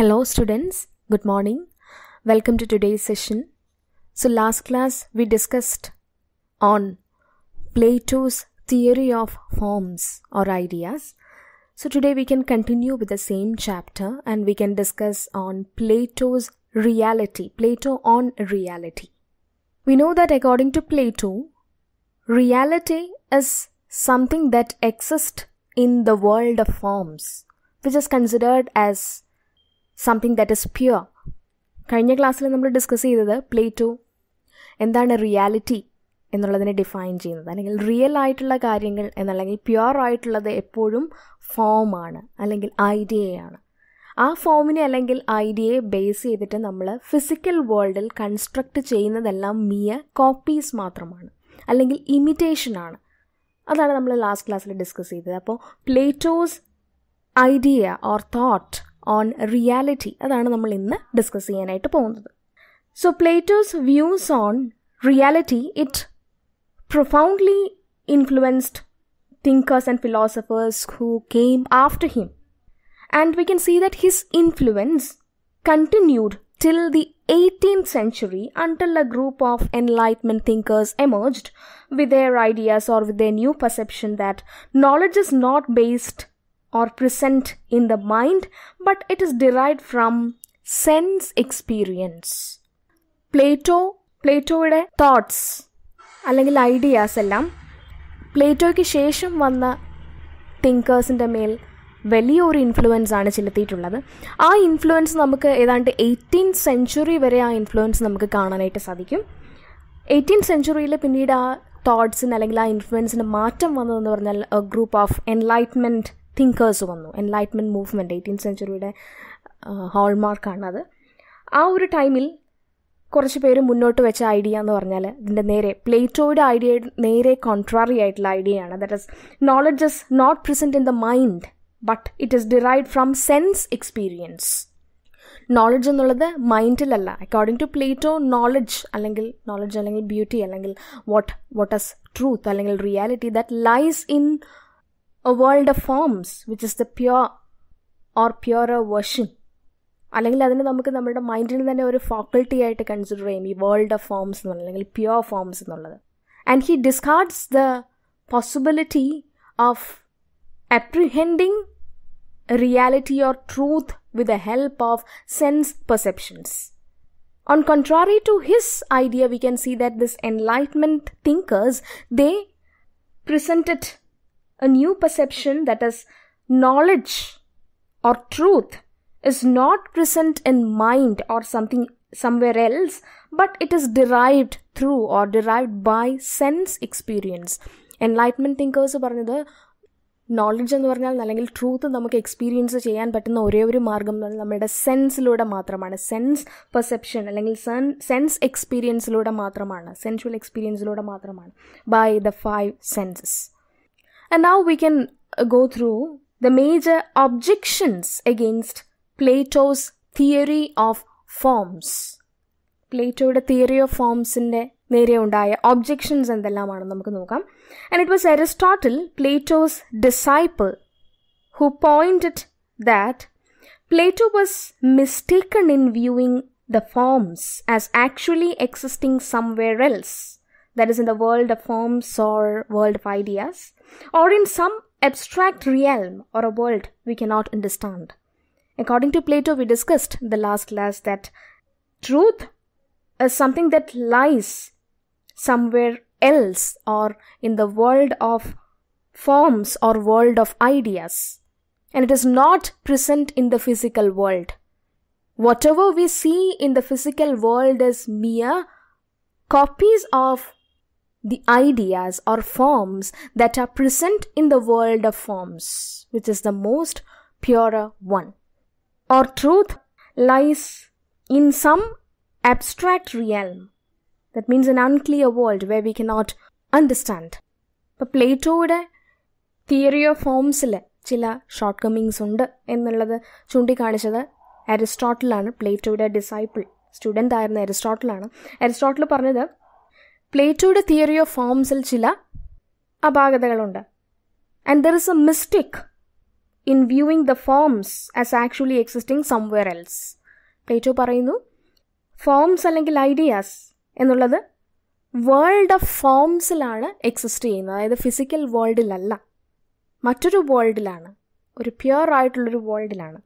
Hello students, good morning. Welcome to today's session. So last class we discussed on Plato's theory of forms or ideas. So today we can continue with the same chapter and we can discuss on Plato's reality, Plato on reality. We know that according to Plato, reality is something that exists in the world of forms, which is considered as something that is pure കഴിഞ്ഞ ക്ലാസ്സിൽ നമ്മൾ discuss ചെയ്തത് Plato എന്താണ് reality എന്നുള്ളതിനെ define ചെയ്യുന്നത് അല്ലെങ്കിൽ real ആയിട്ടുള്ള കാര്യങ്ങൾ എന്നല്ലെങ്കിൽ പ്യുവർ ആയിട്ടുള്ളത് എപ്പോഴും ഫോമാണ് അല്ലെങ്കിൽ ഐഡിയയാണ് ആ ഫോമിനെ അല്ലെങ്കിൽ ഐഡിയയെ ബേസ് ചെയ്തിട്ട് നമ്മൾ ഫിസിക്കൽ വേൾഡിൽ കൺസ്ട്രക്ട് ചെയ്യുന്നതെല്ലാം മിയ കോപ്പീസ് മാത്രമാണ് അല്ലെങ്കിൽ ഇമിറ്റേഷനാണ് അതാണ് നമ്മൾ ലാസ്റ്റ് ക്ലാസ്സിൽ ഡിസ്കസ് ചെയ്തത് അപ്പോൾ Plato's idea or thought On reality, അതാണ് നമ്മൾ ഇന്ന് ഡിസ്കസ് ചെയ്യാനായിട്ട് പോകുന്നത് so Plato's views on reality it profoundly influenced thinkers and philosophers who came after him. And we can see that his influence continued till the 18th century until a group of Enlightenment thinkers emerged with their ideas or with their new perception that knowledge is not based or present in the mind, but it is derived from sense experience. Plato പ്ലേറ്റോയുടെ thoughts അല്ലെങ്കിൽ ideas എല്ലാം പ്ലേറ്റോയ്ക്ക് ശേഷം വന്ന തിങ്കേഴ്സിൻ്റെ മേൽ വലിയൊരു influence ആണ് ചെലുത്തിയിട്ടുള്ളത് ആ ഇൻഫ്ലുവൻസ് നമുക്ക് ഏതാണ്ട് എയ്റ്റീൻ സെഞ്ച്വറി വരെ ആ ഇൻഫ്ലുവൻസ് നമുക്ക് കാണാനായിട്ട് സാധിക്കും എയ്റ്റീൻ സെഞ്ച്വറിയിൽ പിന്നീട് ആ തോട്ട്സിന് അല്ലെങ്കിൽ ആ ഇൻഫ്ലുവൻസിന് മാറ്റം വന്നതെന്ന് പറഞ്ഞാൽ a group of enlightenment thinkers വന്നു എൻലൈറ്റ്മെൻറ്റ് മൂവ്മെൻറ്റ് എയ്റ്റീൻ സെഞ്ച്വറിയുടെ ഹോൾമാർക്കാണത് ആ ഒരു ടൈമിൽ കുറച്ച് പേര് മുന്നോട്ട് വെച്ച ഐഡിയ എന്ന് പറഞ്ഞാൽ ഇതിൻ്റെ നേരെ പ്ലേറ്റോയുടെ ഐഡിയ നേരെ കോൺട്രാറി ആയിട്ടുള്ള ഐഡിയയാണ് that is knowledge is not present in the mind but it is derive from sense experience knowledge എന്നുള്ളത് മൈൻഡിലല്ല അക്കോർഡിംഗ് ടു പ്ലേറ്റോ നോളജ് അല്ലെങ്കിൽ നോളജ് അല്ലെങ്കിൽ ബ്യൂട്ടി അല്ലെങ്കിൽ വാട്ട് വാട്ട് ഇസ് ട്രൂത്ത് അല്ലെങ്കിൽ reality that lies in a world of forms which is the pure or pure version അല്ലെങ്കിൽ അതിന് നമുക്ക് നമ്മുടെ മൈൻഡിൽ തന്നെ ഒരു ഫാക്കൾട്ടി ആയിട്ട് കൺസിഡർ ചെയ്യും ഈ വേൾഡ് ഓഫ് ഫോംസ് എന്നുള്ളത് അല്ലെങ്കിൽ പ്യുവർ ഫോംസ് എന്നുള്ളത് and he discards the possibility of apprehending reality or truth with the help of sense perceptions on contrary to his idea, we can see that this enlightenment thinkers, they presented a new perception that is knowledge or truth is not present in mind or something somewhere else but it is derived through or derived by sense experience enlightenment thinkers the knowledge truth പറഞ്ഞത് knowledge എന്ന് പറഞ്ഞാൽ അല്ലെങ്കിൽ truth നമുക്ക് experience ചെയ്യാൻ പറ്റുന്ന ഒരേ ഒരു മാർഗം എന്ന് പറഞ്ഞാൽ നമ്മുടെ സെൻസിലൂടെ മാത്രമാണ് സെൻസ് പെർസെപ്ഷൻ അല്ലെങ്കിൽ സെൻ സെൻസ് എക്സ്പീരിയൻസിലൂടെ മാത്രമാണ് സെൻഷ്വൽ എക്സ്പീരിയൻസിലൂടെ മാത്രമാണ് by the five senses. And now we can go through the major objections against Plato's theory of forms. പ്ലേറ്റോയുടെ തിയറി ഓഫ് ഫോംസിൻ്റെ നേരെ ഉണ്ടായ ഒബ്ജെക്ഷൻസ് എന്തെല്ലാമാണ് നമുക്ക് നോക്കാം and it was Aristotle Plato's disciple who pointed that Plato was mistaken in viewing the forms as actually existing somewhere else that is in the world of forms or world of ideas or in some abstract realm or a world we cannot understand. According to Plato, we discussed the last class that truth is something that lies somewhere else or in the world of forms or world of ideas and it is not present in the physical world whatever we see in the physical world is mere copies of the ideas or forms that are present in the world of forms, which is the most purer one. Or truth lies in some abstract realm, that means an unclear world where we cannot understand. ഇപ്പം പ്ലേറ്റോയുടെ theory of ഫോംസിൽ ചില short Aristotle ഉണ്ട് എന്നുള്ളത് ചൂണ്ടിക്കാണിച്ചത് അരിസ്റ്റോട്ടിലാണ് പ്ലേറ്റോയുടെ disciple student ആയിരുന്ന അരിസ്റ്റോട്ടിലാണ് Aristotle പറഞ്ഞത് പ്ലേറ്റോയുടെ theory of ഫോംസിൽ ചില അപാകതകളുണ്ട് and there is a mistake in viewing the forms as actually existing somewhere else Plato പറയുന്നു ഫോംസ് അല്ലെങ്കിൽ ഐഡിയാസ് എന്നുള്ളത് വേൾഡ് ഓഫ് ഫോംസിലാണ് എക്സിസ്റ്റ് ചെയ്യുന്നത് അതായത് ഫിസിക്കൽ വേൾഡിലല്ല മറ്റൊരു വേൾഡിലാണ് ഒരു പ്യുവർ ആയിട്ടുള്ളൊരു വേൾഡിലാണ്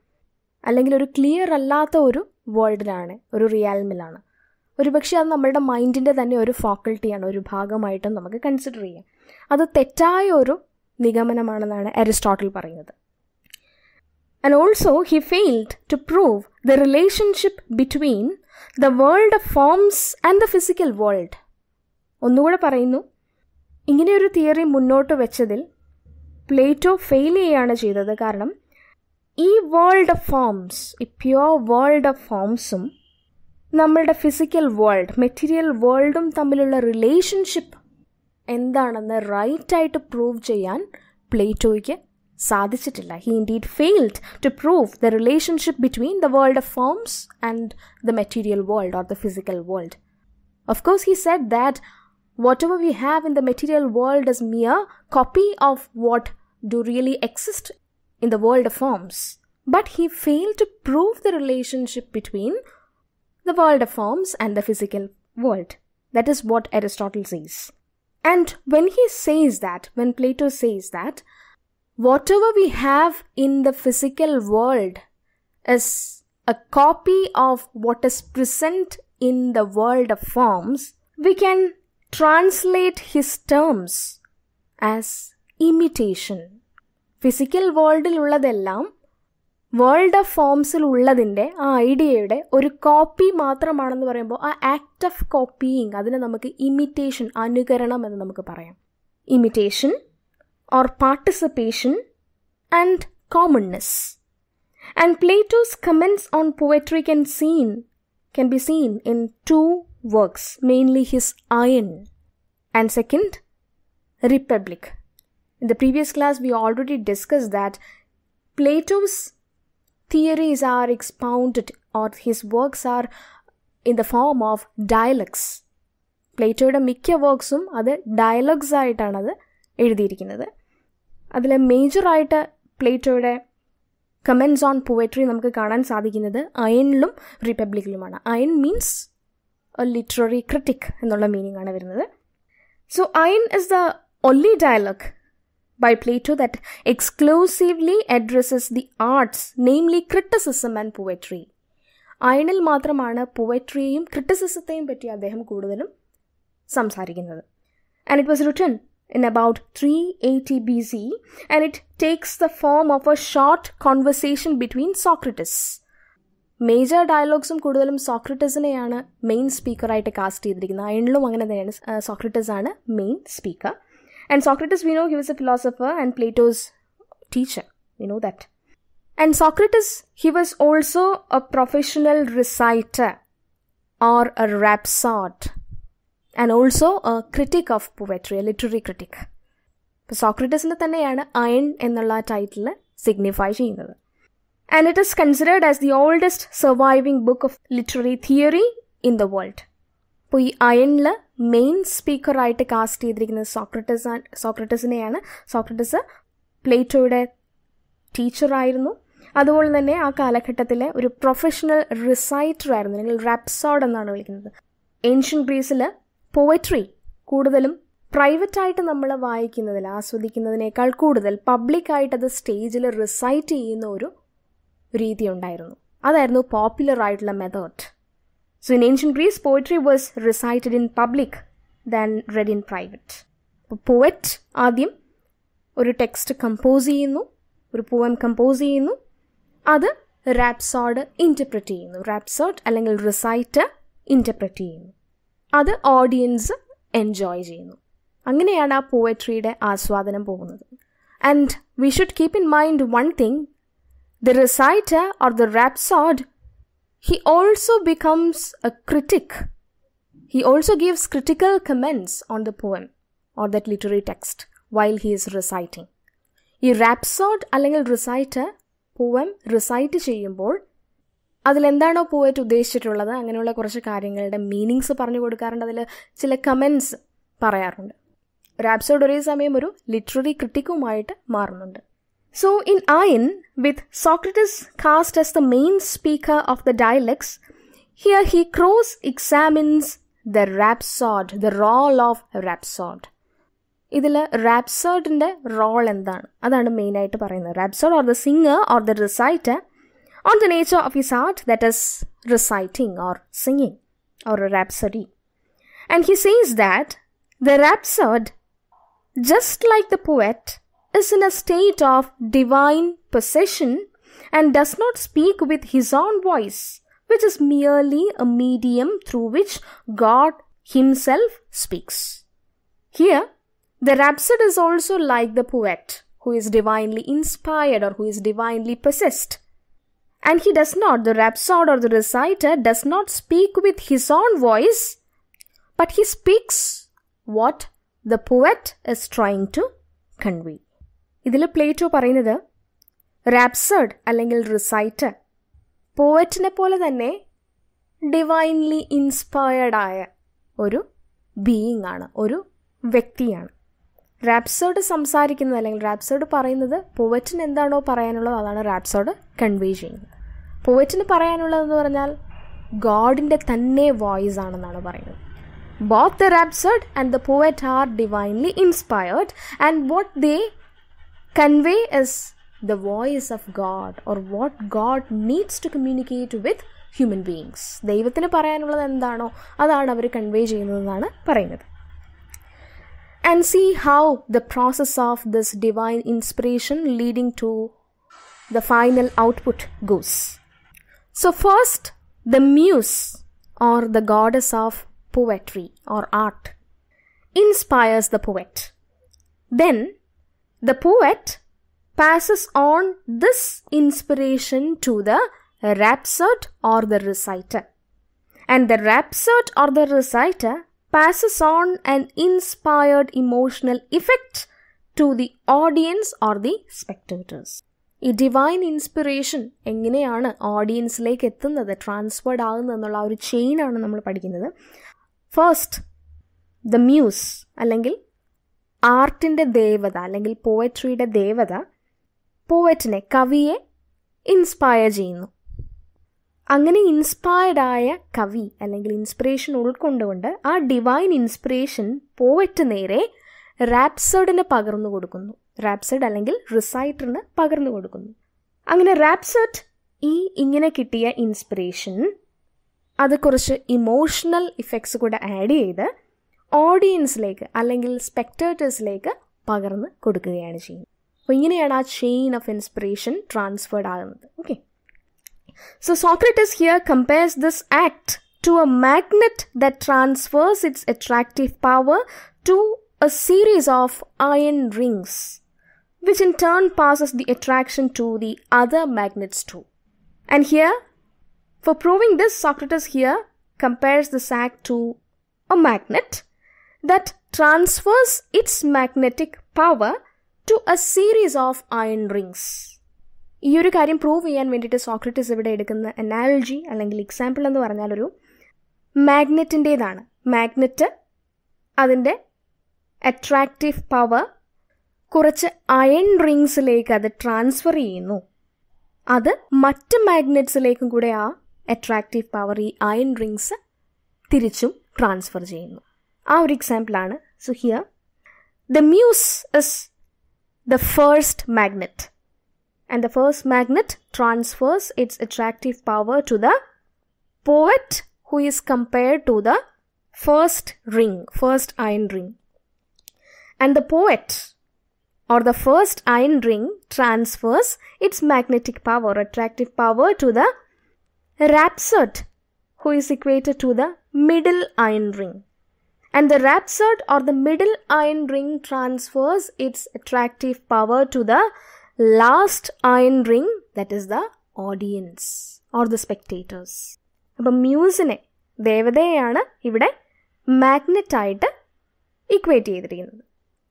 അല്ലെങ്കിൽ ഒരു ക്ലിയർ അല്ലാത്ത ഒരു വേൾഡിലാണ് ഒരു റിയാൽമിലാണ് ഒരുപക്ഷെ അത് നമ്മളുടെ മൈൻഡിൻ്റെ തന്നെ ഒരു ഫാക്കൾട്ടിയാണ് ഒരു ഭാഗമായിട്ട് നമുക്ക് കൺസിഡർ ചെയ്യാം അത് തെറ്റായ ഒരു നിഗമനമാണെന്നാണ് അരിസ്റ്റോട്ടിൽ പറയുന്നത് and also he failed to prove the relationship between the world of forms and the physical world ഒന്നുകൂടെ പറയുന്നു ഇങ്ങനെയൊരു തിയറി മുന്നോട്ട് വെച്ചതിൽ പ്ലേറ്റോ ഫെയിൽ ചെയ്യുകയാണ് ചെയ്തത് കാരണം ഈ വേൾഡ് ഓഫ് ഫോംസ് ഈ പ്യുവർ വേൾഡ് ഓഫ് ഫോംസും നമ്മളുടെ ഫിസിക്കൽ വേൾഡ് മെറ്റീരിയൽ വേൾഡും തമ്മിലുള്ള റിലേഷൻഷിപ്പ് എന്താണെന്ന് റൈറ്റായിട്ട് പ്രൂവ് ചെയ്യാൻ പ്ലേറ്റോയ്ക്ക് സാധിച്ചിട്ടില്ല he indeed failed to prove the relationship between the world of forms and the material world or the physical world of course he said that whatever we have in the material world is mere copy of what do really exist in the world of forms but he fail to prove the relationship between the world of forms and the physical world. That is what Aristotle says. And when he says that, when Plato says that, whatever we have in the physical world is a copy of what is present in the world of forms, we can translate his terms as imitation. Physical വേൾഡിലുള്ളതെല്ലാം world of ഫോംസിൽ ഉള്ളതിൻ്റെ ആ ഐഡിയയുടെ ഒരു copy മാത്രമാണെന്ന് പറയുമ്പോൾ ആ act of copying അതിനെ നമുക്ക് ഇമിറ്റേഷൻ അനുകരണം എന്ന് നമുക്ക് പറയാം imitation or participation and commonness and Plato's comments on poetry can seen can be seen in two works, mainly his Iron and second, Republic. In the previous class, we already discussed that Plato's theories are expounded or his works are in the form of dialogues പ്ലേറ്റോയുടെ മിക്ക വർക്ക്സും അത് dialogues ആയിട്ടാണ് അത് എഴുതിയിരിക്കുന്നത് അതിൽ മേജറായിട്ട് പ്ലേറ്റോയുടെ കമൻസ് ഓൺ പോയട്രി നമുക്ക് കാണാൻ സാധിക്കുന്നത് അയനിലും റിപ്പബ്ലിക്കിലുമാണ് Ion means a literary critic എന്നുള്ള മീനിങ് ആണ് വരുന്നത് so Ion is the only dialogue by Plato that exclusively addresses the arts, namely criticism and poetry. അയണിൽ മാത്രമാണ് പോയട്രിയെയും ക്രിറ്റിസിസത്തെയും പറ്റി അദ്ദേഹം കൂടുതലും സംസാരിക്കുന്നത് and it was written in about 380 BC and it takes the form of a short conversation between Socrates. Major ഡയലോഗ്സും കൂടുതലും സോക്രട്ടസിനെയാണ് മെയിൻ സ്പീക്കറായിട്ട് കാസ്റ്റ് ചെയ്തിരിക്കുന്നത് അയണിലും അങ്ങനെ തന്നെയാണ് സോക്രട്ടസ് ആണ് main speaker and Socrates, we know he was a philosopher and Plato's teacher. We know that. And Socrates, he was also a professional reciter or a rhapsod and also a critic of poetry, a literary critic. സോക്രട്ടസിനെ തന്നെയാണ് Ion എന്നുള്ള title signify ചെയ്യുന്നത് and it is considered as the oldest surviving book of literary theory in the world അപ്പോൾ ഈ അയണിൽ main സ്പീക്കറായിട്ട് cast ചെയ്തിരിക്കുന്നത് സോക്രട്ടസ് സോക്രട്ടസിനെയാണ് സോക്രട്ടസ് പ്ലേറ്റോയുടെ ടീച്ചറായിരുന്നു അതുപോലെ തന്നെ ആ കാലഘട്ടത്തിലെ ഒരു പ്രൊഫഷണൽ റിസൈറ്റർ ആയിരുന്നു അല്ലെങ്കിൽ റാപ്സോഡ് എന്നാണ് വിളിക്കുന്നത് ഏൻഷ്യൻ ഗ്രീസിൽ പോയട്രി കൂടുതലും പ്രൈവറ്റായിട്ട് നമ്മൾ വായിക്കുന്നതിൽ ആസ്വദിക്കുന്നതിനേക്കാൾ കൂടുതൽ അത് സ്റ്റേജിൽ റിസൈറ്റ് ചെയ്യുന്ന ഒരു രീതി ഉണ്ടായിരുന്നു അതായിരുന്നു പോപ്പുലർ ആയിട്ടുള്ള method So in ancient Greece, poetry was recited in public than read in private. Poet Adim or a text compose or a poem compose other rhapsod interpret rhapsod alangal reciter interpret other audience enjoy അങ്ങനെയാണ് ആ പോയട്രിയുടെ ആസ്വാദനം പോകുന്നത് and we should keep in mind one thing the reciter or the rhapsode he also becomes a critic he also gives critical comments on the poem or that literary text while he is reciting ഈ rhapsode അല്ലെങ്കിൽ recite പോവം recite ചെയ്യുമ്പോൾ അതിലെന്താണോ poet ഉദ്ദേശിച്ചിട്ടുള്ളത് അങ്ങനെയുള്ള കുറച്ച് കാര്യങ്ങളുടെ meanings പറഞ്ഞു കൊടുക്കാറുണ്ട് അതിൽ ചില കമൻസ് പറയാറുണ്ട് റാപ്സോഡ് ഒരേ സമയം ഒരു ലിറ്റററി ക്രിറ്റിക്കുമായിട്ട് മാറുന്നുണ്ട് So, in Ion, with Socrates cast as the main speaker of the dialects, here he cross examines the rhapsod, the role of rhapsod. ഇതിൽ റാപ്സോഡിൻ്റെ റോൾ എന്താണ് അതാണ് മെയിനായിട്ട് പറയുന്നത് rhapsode or the singer or the reciter on the nature of his art that is reciting or singing or rhapsody and he സീസ് that the rhapsode just like the poet is in a state of divine possession and does not speak with his own voice, which is merely a medium through which God himself speaks. Here, the rhapsod is also like the poet who is divinely inspired or who is divinely possessed. And he does not, the rhapsod or the reciter does not speak with his own voice, but he speaks what the poet is trying to convey. ഇതിൽ പ്ലേറ്റോ പറയുന്നത് rhapsode അല്ലെങ്കിൽ recite പോയറ്റിനെ പോലെ തന്നെ divinely ഇൻസ്പയർഡായ ഒരു being ആണ് ഒരു വ്യക്തിയാണ് റാപ്സേഡ് സംസാരിക്കുന്നത് അല്ലെങ്കിൽ റാപ്സേഡ് പറയുന്നത് പോവറ്റിന് എന്താണോ പറയാനുള്ളത് അതാണ് റാപ്സേഡ് കൺവേ ചെയ്യുന്നത് പോവറ്റിന് പറയാനുള്ളതെന്ന് പറഞ്ഞാൽ ഗോഡിൻ്റെ തന്നെ വോയിസ് ആണെന്നാണ് പറയുന്നത് both the rhapsode and the poet are divinely inspired and what they convey is the voice of God or what God needs to communicate with human beings ദൈവത്തിന് പറയാനുള്ളത് എന്താണോ അതാണ് അവർ കൺവേ ചെയ്യുന്നതെന്നാണ് പറയുന്നത് and see how the process of this divine inspiration to to the final output goes. So first the muse or the goddess of poetry or art inspires the poet. Then the poet passes on this inspiration to the rhapsod or the reciter. And the rhapsod or the reciter passes on an inspired emotional effect to the audience or the spectators. ഈ divine inspiration എങ്ങനെയാണ് ഓഡിയൻസിലേക്ക് എത്തുന്നത് transferred ആകുന്നത് എന്നുള്ള ആ ഒരു ചെയിനാണ് നമ്മൾ പഠിക്കുന്നത് ഫസ്റ്റ് ദ മ്യൂസ് അല്ലെങ്കിൽ ആർട്ടിൻ്റെ ദേവത അല്ലെങ്കിൽ പോയട്രിയുടെ ദേവത പോയറ്റിനെ കവിയെ ഇൻസ്പയർ ചെയ്യുന്നു അങ്ങനെ ഇൻസ്പയർഡായ കവി അല്ലെങ്കിൽ ഇൻസ്പിറേഷൻ ഉൾക്കൊണ്ടുകൊണ്ട് ആ ഡിവൈൻ ഇൻസ്പിറേഷൻ പോയറ്റ് നേരെ റാപ്സേഡിന് പകർന്നു കൊടുക്കുന്നു റാപ്സേഡ് അല്ലെങ്കിൽ റിസൈറ്ററിന് പകർന്നു കൊടുക്കുന്നു അങ്ങനെ റാപ്സേഡ് ഈ ഇങ്ങനെ കിട്ടിയ ഇൻസ്പിറേഷൻ അത് കുറച്ച് ഇമോഷണൽ ഇഫക്ട്സ് കൂടെ ആഡ് ചെയ്ത് ഓഡിയൻസിലേക്ക് അല്ലെങ്കിൽ സ്പെക്ടേറ്റേഴ്സിലേക്ക് പകർന്ന് കൊടുക്കുകയാണ് ചെയ്യുന്നത് അപ്പോൾ ഇങ്ങനെയാണ് ആ ചെയിൻ ഓഫ് ഇൻസ്പിറേഷൻ ട്രാൻസ്ഫേർഡ് ആകുന്നത് okay so Socrates here compares this act to a magnet that transfers its attractive power to a series of iron rings, which in turn passes the attraction to the other magnets too. And here, for proving this, Socrates here compares this act to a magnet that transfers its magnetic power to a series of iron rings. ഈ ഒരു കാര്യം prove ചെയ്യാൻ വേണ്ടിയിട്ട് Socrates ഇവിടെ എടുക്കുന്ന analogy അല്ലെങ്കിൽ example എന്ന് പറഞ്ഞാൽ ഒരു മാഗ്നറ്റിൻ്റേതാണ് മാഗ്നറ്റ് അതിൻ്റെ അട്രാക്റ്റീവ് പവർ കുറച്ച് അയൺ റിങ്സിലേക്ക് അത് ട്രാൻസ്ഫർ ചെയ്യുന്നു അത് മറ്റ് മാഗ്നറ്റ്സിലേക്കും കൂടെ ആ അട്രാക്റ്റീവ് പവർ ഈ അയൺ റിങ്സ് തിരിച്ചും ട്രാൻസ്ഫർ ചെയ്യുന്നു ആ ഒരു എക്സാമ്പിളാണ് so here the muse is the first magnet and the first magnet transfers its attractive power to the poet who is compared to the first ring first iron ring and the poet or the first iron ring transfers its magnetic power, attractive power to the rhapsod who is equated to the middle iron ring. and the rhapsod or the middle iron ring transfers its attractive power to the last iron ring that is the audience or the spectators അപ്പം മ്യൂസിനെ ദേവതയെയാണ് ഇവിടെ മാഗ്നറ്റായിട്ട് equate ചെയ്തിരിക്കുന്നത്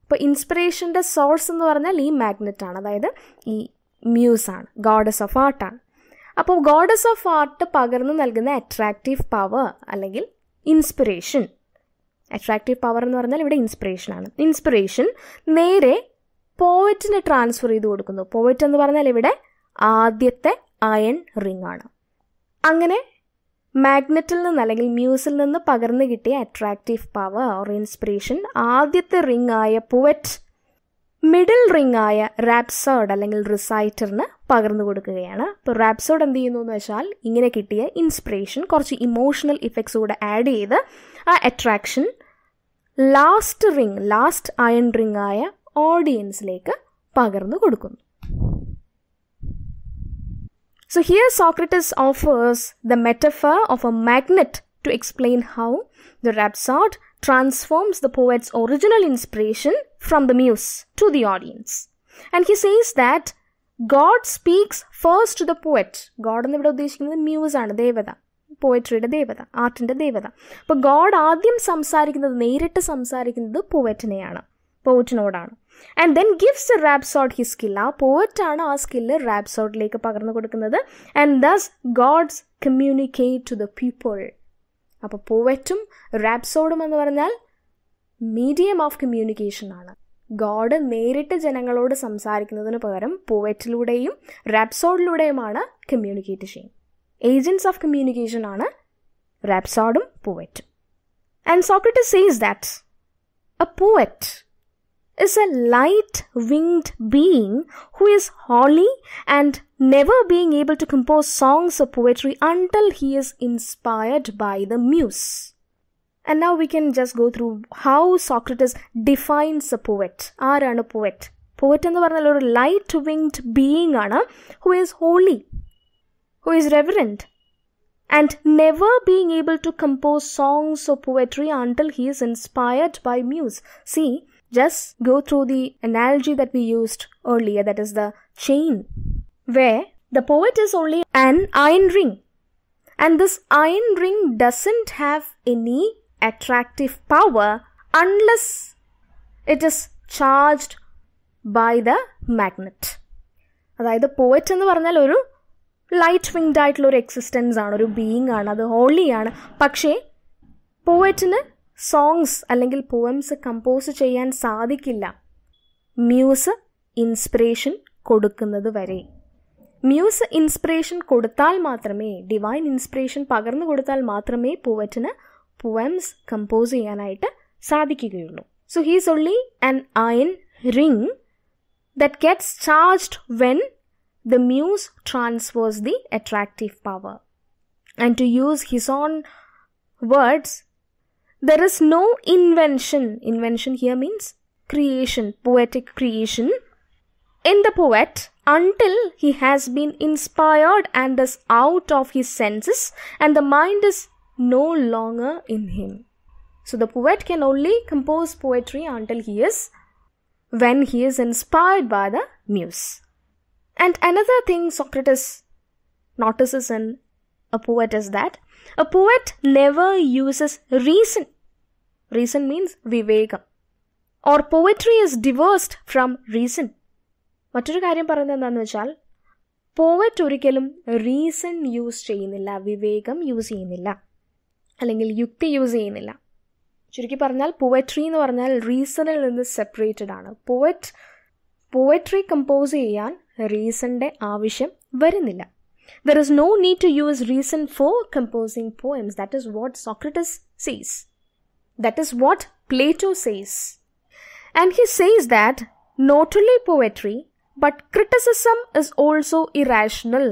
അപ്പോൾ ഇൻസ്പിറേഷൻ്റെ source എന്ന് പറഞ്ഞാൽ ഈ മാഗ്നറ്റാണ് അതായത് ഈ മ്യൂസാണ് ഗോഡസ് ഓഫ് ആർട്ടാണ് അപ്പോൾ ഗോഡസ് ഓഫ് ആർട്ട് പകർന്നു നൽകുന്ന അട്രാക്റ്റീവ് പവർ അല്ലെങ്കിൽ ഇൻസ്പിറേഷൻ അട്രാക്റ്റീവ് പവർ എന്ന് പറഞ്ഞാൽ ഇവിടെ ഇൻസ്പിറേഷനാണ് ഇൻസ്പിറേഷൻ നേരെ പോയറ്റിനെ ട്രാൻസ്ഫർ ചെയ്ത് കൊടുക്കുന്നു പോവറ്റ് എന്ന് പറഞ്ഞാൽ ഇവിടെ ആദ്യത്തെ അയൺ റിംഗ് ആണ് അങ്ങനെ മാഗ്നറ്റിൽ നിന്ന് അല്ലെങ്കിൽ മ്യൂസിൽ നിന്ന് പകർന്നു കിട്ടിയ അട്രാക്റ്റീവ് പവർ ഓർ ഇൻസ്പിറേഷൻ ആദ്യത്തെ റിംഗ് ആയ പുവറ്റ് മിഡിൽ റിംഗ് ആയ റാപ്സോഡ് അല്ലെങ്കിൽ റിസൈറ്ററിന് പകർന്നു കൊടുക്കുകയാണ് അപ്പോൾ റാപ്സോഡ് എന്ത് ചെയ്യുന്നു എന്ന് വെച്ചാൽ ഇങ്ങനെ കിട്ടിയ ഇൻസ്പിറേഷൻ കുറച്ച് ഇമോഷണൽ ഇഫക്ട്സ് കൂടെ ആഡ് ചെയ്ത് ആ attraction last ring last iron ring ആയ ഓഡിയൻസിലേക്ക് പകർന്നു കൊടുക്കുന്നു So here Socrates offers the metaphor of a magnet to explain how the rhapsod transforms the poet's original inspiration from the muse to the audience. And he says that God speaks first to the poet. God and the muse and devada. പോയട്രിയുടെ ദേവത ആർട്ടിൻ്റെ ദേവത അപ്പോൾ God ആദ്യം സംസാരിക്കുന്നത് നേരിട്ട് സംസാരിക്കുന്നത് പോയറ്റിനെയാണ് പോയറ്റിനോടാണ് and then gifts rhapsode he skill ആ പോയറ്റാണ് ആ സ്കില്ല് റാപ്സോഡിലേക്ക് പകർന്നു കൊടുക്കുന്നത് and thus gods communicate to the people അപ്പോൾ പോവറ്റും റാപ്സോഡും എന്ന് പറഞ്ഞാൽ മീഡിയം ഓഫ് കമ്മ്യൂണിക്കേഷൻ ആണ് ഗോഡ് നേരിട്ട് ജനങ്ങളോട് സംസാരിക്കുന്നതിന് പകരം പോയറ്റിലൂടെയും റാപ്സോഡിലൂടെയുമാണ് കമ്മ്യൂണിക്കേറ്റ് ചെയ്യുന്നത് agents of communication a rhapsodum, poet. And Socrates says that a poet is a light winged being who is holy and never being able to compose songs or poetry until he is inspired by the muse. And now we can just go through how Socrates defines a poet. a poet? Poet എന്ന് പറഞ്ഞാൽ ഒരു light winged being ആണ് who who is holy who is reverent, and never being able to compose songs or poetry until he is inspired by muse. See, just go through the analogy that we used earlier, that is the chain, where the poet is only an iron ring, and this iron ring doesn't have any attractive power unless it is charged by the magnet. അതായത് poet എന്ന് പറഞ്ഞാൽ ഒരു light winged ആയിട്ടുള്ള ഒരു existence ആണ് ഒരു being ആണ് അത് ഹോളിയാണ് പക്ഷേ പോയറ്റിന് സോങ്സ് അല്ലെങ്കിൽ പോയംസ് കമ്പോസ് ചെയ്യാൻ സാധിക്കില്ല മ്യൂസ് ഇൻസ്പിറേഷൻ കൊടുക്കുന്നത് വരെ മ്യൂസ് ഇൻസ്പിറേഷൻ കൊടുത്താൽ മാത്രമേ ഡിവൈൻ ഇൻസ്പിറേഷൻ പകർന്നു കൊടുത്താൽ മാത്രമേ പോയറ്റിന് പോയംസ് കമ്പോസ് ചെയ്യാനായിട്ട് സാധിക്കുകയുള്ളൂ so he's only an iron ring that gets charged when The muse transfers the attractive power. And to use his own words, there is no invention. Invention here means creation, poetic creation in the poet until he has been inspired and is out of his senses and the mind is no longer in him. So the poet can only compose poetry until he is when he is inspired by the muse. And another thing Socrates notices in a poet is that a poet never uses reason. Reason means viveka. Or poetry is divorced from reason. മറ്റൊരു കാര്യം പറയുന്നത് എന്താണെന്ന് വെച്ചാൽ പോവറ്റ് ഒരിക്കലും reason use ചെയ്യുന്നില്ല വിവേകം use ചെയ്യുന്നില്ല അല്ലെങ്കിൽ യുക്തി യൂസ് ചെയ്യുന്നില്ല ചുരുക്കി പറഞ്ഞാൽ പോവട്രി എന്ന് പറഞ്ഞാൽ റീസണിൽ നിന്ന് സെപ്പറേറ്റഡ് ആണ് പോവറ്റ് പോയട്രി കമ്പോസ് ചെയ്യാൻ റീസണിൻ്റെ ആവശ്യം വരുന്നില്ല there is no need to use reason for composing poems that is what Socrates says that is what Plato says and he സീസ് that not only poetry but criticism is also irrational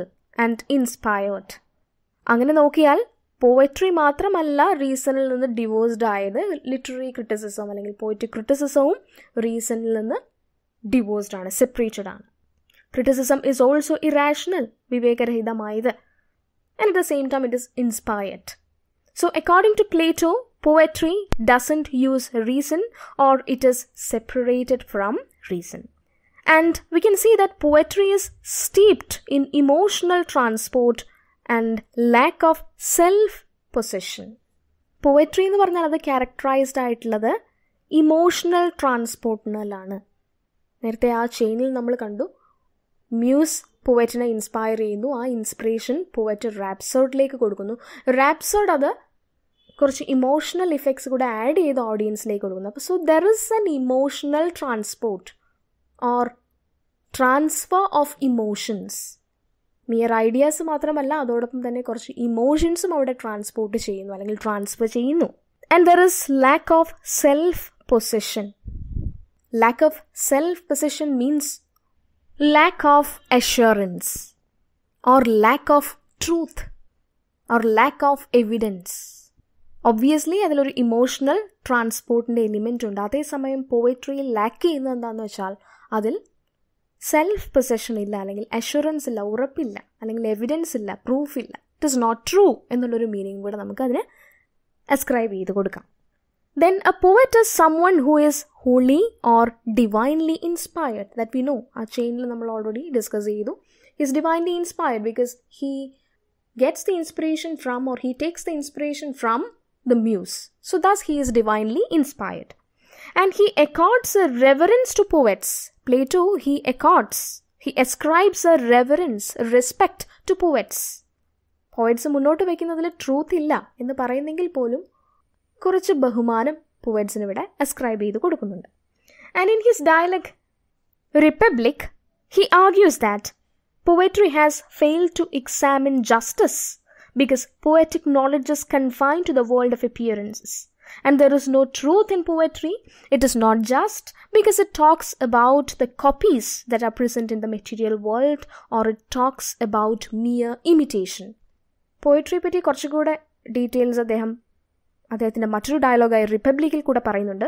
and inspired അങ്ങനെ നോക്കിയാൽ poetry മാത്രമല്ല റീസണിൽ നിന്ന് divorced ആയത് literary criticism അല്ലെങ്കിൽ poetry ക്രിറ്റിസിസവും റീസണിൽ നിന്ന് ഡിവോഴ്സ്ഡ് ആണ് സെപ്പറേറ്റഡ് ആണ് ക്രിറ്റിസിസം ഈസ് ഓൾസോ ഇറാഷണൽ വിവേകരഹിതമായത് and at the same time it is inspired so according to Plato poetry doesn't use reason or it is separated from reason and we can see that poetry is steeped in emotional transport and lack of self possession poetry എന്ന് പറഞ്ഞാൽ അത് characterised ആയിട്ടുള്ളത് emotional ട്രാൻസ്പോർട്ടിനാലാണ് നേരത്തെ ആ ചെയിനിൽ നമ്മൾ കണ്ടു muse പോവറ്റിനെ inspire ചെയ്യുന്നു ആ ഇൻസ്പിറേഷൻ പോവറ്റ് റാപ്സോഡിലേക്ക് കൊടുക്കുന്നു റാപ്സോഡ് അത് കുറച്ച് ഇമോഷണൽ ഇഫക്ട്സ് കൂടെ ആഡ് ചെയ്ത് ഓഡിയൻസിലേക്ക് കൊടുക്കുന്നു അപ്പോൾ so there is an emotional transport or transfer of emotions mere ideas മാത്രമല്ല അതോടൊപ്പം തന്നെ കുറച്ച് ഇമോഷൻസും അവിടെ ട്രാൻസ്പോർട്ട് ചെയ്യുന്നു അല്ലെങ്കിൽ ട്രാൻസ്ഫർ ചെയ്യുന്നു and there is lack of self possession Lack of self possession means lack of assurance or lack of truth or lack of evidence. Obviously അതിലൊരു emotional ട്രാൻസ്പോർട്ടിൻ്റെ എലിമെൻ്റ് ഉണ്ട് അതേസമയം പോയട്രിയിൽ ലാക്ക് ചെയ്യുന്നത് എന്താണെന്ന് വെച്ചാൽ അതിൽ സെൽഫ് പൊസഷൻ ഇല്ല അല്ലെങ്കിൽ അഷുറൻസ് ഇല്ല ഉറപ്പില്ല അല്ലെങ്കിൽ എവിഡൻസ് ഇല്ല പ്രൂഫ് ഇല്ല ഇറ്റ് ഇസ് നോട്ട് ട്രൂ എന്നുള്ളൊരു മീനിങ് കൂടെ നമുക്ക് അതിന് അസ്ക്രൈബ് ചെയ്ത് കൊടുക്കാം then a poet is someone who is holy or divinely inspired that we know ആ ചെയിനിൽ നമ്മൾ ഓൾറെഡി ഡിസ്കസ് ചെയ്തു his divinely inspired because he gets the inspiration from or he takes the inspiration from the muse. So thus he is divinely inspired. And he accords a reverence to poets. Plato, he accords, he ascribes a reverence, a respect to poets. Poets മുന്നോട്ട് വയ്ക്കുന്നതിൽ truth ഇല്ല എന്ന് പറയുന്നെങ്കിൽ പോലും കുറച്ച് ബഹുമാനം പൂവേഡ്സിന് ഇവിടെ ascribe ചെയ്ത് കൊടുക്കുന്നുണ്ട് and in his dialogue Republic he argues that poetry has fail to examine justice because poetic knowledge is confined to the world of appearances. And there is no truth in poetry. It is not just because it talks about the copies that are present in the material world or it talks about mere imitation. പോയട്രിയെ പറ്റി details details അദ്ദേഹം അദ്ദേഹത്തിൻ്റെ മറ്റൊരു ഡയലോഗായ റിപ്പബ്ലിക്കിൽ കൂടെ പറയുന്നുണ്ട്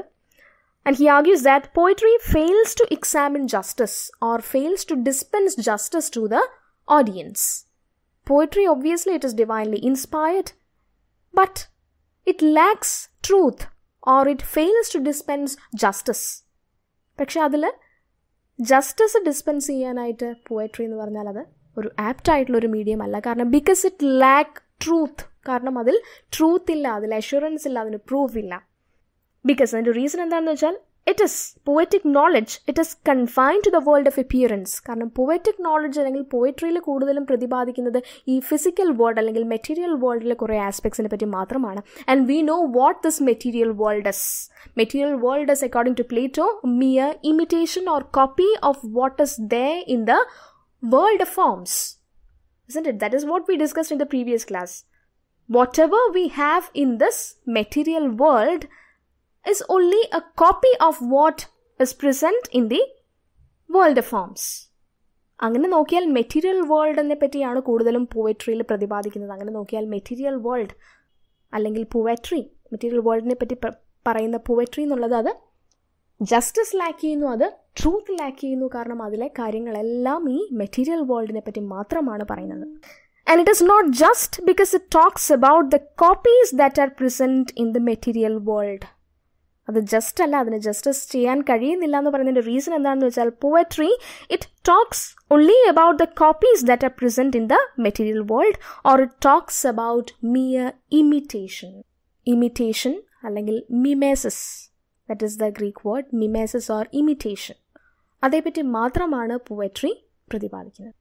and he argues that poetry fails to examine justice or fails to dispense justice to the audience poetry obviously it is divinely inspired but it lacks truth or it fails to dispense justice പക്ഷെ അതിൽ justice dispense ചെയ്യാനായിട്ട് poetry എന്ന് പറഞ്ഞാൽ അത് ഒരു ആപ്റ്റായിട്ടുള്ള ഒരു medium അല്ല കാരണം ബിക്കോസ് ഇറ്റ് ലാക്ക് ട്രൂത്ത് കാരണം അതിൽ ട്രൂത്ത് ഇല്ല അതിൽ അഷുറൻസ് ഇല്ല അതിന് പ്രൂഫ് ഇല്ല ബിക്കോസ് അതിൻ്റെ റീസൺ എന്താണെന്ന് വെച്ചാൽ it is poetic knowledge it is confine to the world of appearance കാരണം പോയറ്റിക് നോളജ് അല്ലെങ്കിൽ പോയട്രിയിൽ കൂടുതലും പ്രതിപാദിക്കുന്നത് ഈ ഫിസിക്കൽ വേൾഡ് അല്ലെങ്കിൽ മെറ്റീരിയൽ വേൾഡിലെ കുറേ ആസ്പെക്ട്സിനെ പറ്റി മാത്രമാണ് and we know what this material world is material world is according to Plato mere imitation or copy of what is they in the world forms isn't it? That is what we discussed in the previous class. Whatever we have in this material world is only a copy of what is present in the world forms അങ്ങനെ നോക്കിയാൽ material വേൾഡിനെ പറ്റിയാണ് കൂടുതലും പോവെട്രിയിൽ പ്രതിപാദിക്കുന്നത് അങ്ങനെ നോക്കിയാൽ material world അല്ലെങ്കിൽ പോവെട്രി material വേൾഡിനെ പറ്റി പറയുന്ന പോവെട്രി എന്നുള്ളത് അത് ജസ്റ്റിസ് ലാക്ക് ചെയ്യുന്നു അത് ട്രൂത്ത് ലാക്ക് ചെയ്യുന്നു കാരണം അതിലെ കാര്യങ്ങളെല്ലാം ഈ മെറ്റീരിയൽ വേൾഡിനെ പറ്റി മാത്രമാണ് പറയുന്നത് and it is not just because it talks about the copies that are present in the material world അത് ജസ്റ്റ് അല്ല അതിന് ജസ്റ്റിസ് ചെയ്യാൻ കഴിയുന്നില്ല എന്ന് പറയുന്നതിൻ്റെ റീസൺ എന്താണെന്ന് വെച്ചാൽ poetry it talks only about the copies that are present in the material world or it talks about mere imitation imitation അല്ലെങ്കിൽ mimesis that is the Greek word mimesis or imitation അതേപറ്റി മാത്രമാണ് poetry പ്രതിപാദിക്കുന്നത്